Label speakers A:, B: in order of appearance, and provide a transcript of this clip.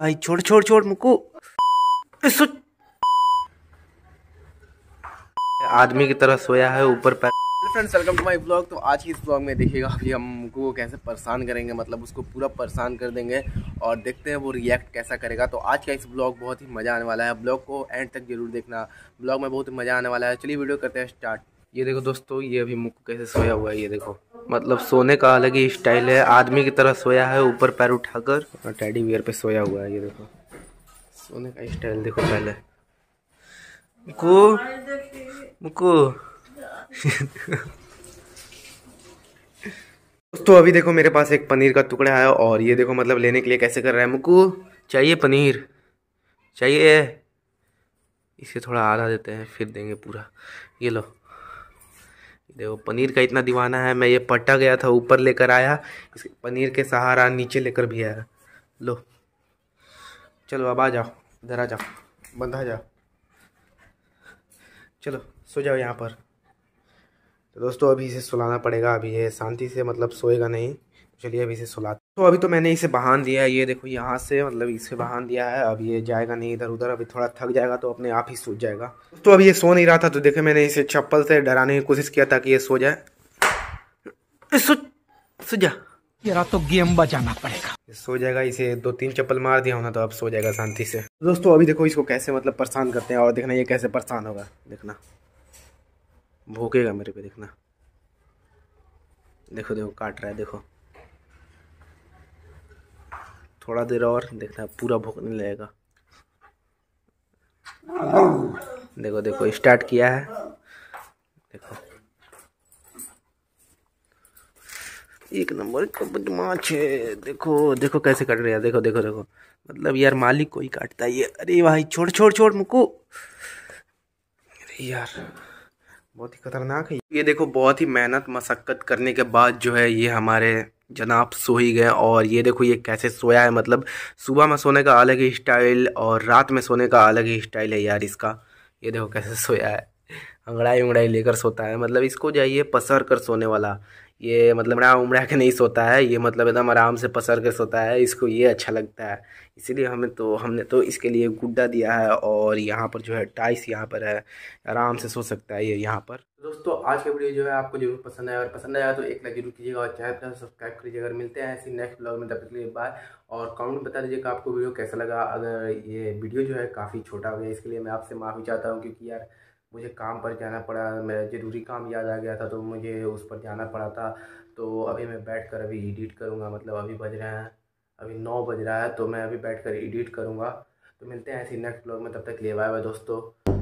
A: भाई छोड़ छोड़ छोड़ मुको आदमी की तरह सोया है ऊपर पर friends welcome to my blog तो आज की इस ब्लॉग में देखिएगा अभी को कैसे परेशान करेंगे मतलब उसको पूरा परेशान कर देंगे और देखते हैं वो रिएक्ट कैसा करेगा तो आज का इस ब्लॉग बहुत ही मज़ा आने वाला है ब्लॉग को एंड तक जरूर देखना ब्लॉग में बहुत ही मज़ा आने वाला है चलिए वीडियो करते हैं स्टार्ट ये देखो दोस्तों ये अभी मुख कैसे सोया हुआ है ये देखो मतलब सोने का अलग ही स्टाइल है आदमी की तरह सोया है ऊपर पैर उठाकर और टैडी वियर पे सोया हुआ है ये देखो सोने का स्टाइल देखो पहले मुकु मुकु दोस्तों अभी देखो मेरे पास एक पनीर का टुकड़ा है और ये देखो मतलब लेने के लिए कैसे कर रहा है मुकु चाहिए पनीर चाहिए इसे थोड़ा आधा देते हैं फिर देंगे पूरा ये लो देखो पनीर का इतना दीवाना है मैं ये पट्टा गया था ऊपर लेकर आया इस पनीर के सहारा नीचे लेकर भी आया लो चलो अब आ जाओ इधर आ जाओ बंधा जाओ चलो सो जाओ यहाँ पर तो दोस्तों अभी इसे सुलाना पड़ेगा अभी ये शांति से मतलब सोएगा नहीं चलिए अभी इसे सुला तो अभी तो मैंने इसे बहान दिया है ये देखो यहाँ से मतलब इसे बहान दिया है अब ये जाएगा नहीं इधर उधर अभी थोड़ा थक जाएगा तो अपने आप ही सो जाएगा तो अभी ये सो नहीं रहा था तो देखे मैंने इसे चप्पल से डराने की कोशिश किया ताकि ये सो जाए सो सो जा तो गेम बजाना पड़ेगा सो जाएगा इसे दो तीन चप्पल मार दिया होना तो अब सो जाएगा शांति से दोस्तों अभी देखो इसको कैसे मतलब परेशान करते हैं और देखना ये कैसे परेशान होगा देखना भूखेगा मेरे पे देखना देखो देखो काट रहा है देखो थोड़ा देर और देखना है पूरा नहीं लगेगा देखो देखो स्टार्ट किया है देखो एक नंबर का बदमाश है देखो देखो कैसे कट रहा है देखो देखो देखो मतलब यार मालिक कोई काटता है ये अरे भाई छोड़ छोड़ छोड़ मुको अरे यार बहुत ही खतरनाक है ये देखो बहुत ही मेहनत मशक्क़त करने के बाद जो है ये हमारे जनाब सो ही गए और ये देखो ये कैसे सोया है मतलब सुबह में सोने का अलग ही स्टाइल और रात में सोने का अलग ही स्टाइल है यार इसका ये देखो कैसे सोया है अंगड़ाई उंगड़ाई लेकर सोता है मतलब इसको जाइए पसर कर सोने वाला ये मतलब उमड़ा उमड़ा के नहीं सोता है ये मतलब एकदम आराम से पसर कर सोता है इसको ये अच्छा लगता है इसीलिए हमें तो हमने तो इसके लिए गुड्डा दिया है और यहाँ पर जो है टाइस यहाँ पर है आराम से सो सकता है ये यहाँ पर दोस्तों आज का वीडियो जो है आपको जरूर पसंद आया और पसंद आया तो एक लाइक जरूर कीजिएगा और चैनल पर सब्सक्राइब कीजिएगा अगर मिलते हैं ऐसी नेक्स्ट ब्लॉग में तब तक लिए बाय और कमेंट बता दीजिए कि आपको वीडियो कैसा लगा अगर ये वीडियो जो है काफ़ी छोटा हो गया इसके लिए मैं आपसे माफ़ी चाहता हूँ क्योंकि यार मुझे काम पर जाना पड़ा मेरा ज़रूरी काम याद आ गया था तो मुझे उस पर जाना पड़ा था तो अभी मैं बैठ कर अभी एडिट करूँगा मतलब अभी बज रहे हैं अभी नौ बज रहा है तो मैं अभी बैठ कर एडिट करूँगा तो मिलते हैं ऐसे नेक्स्ट ब्लॉग में तब तक ले बाय बाय दोस्तों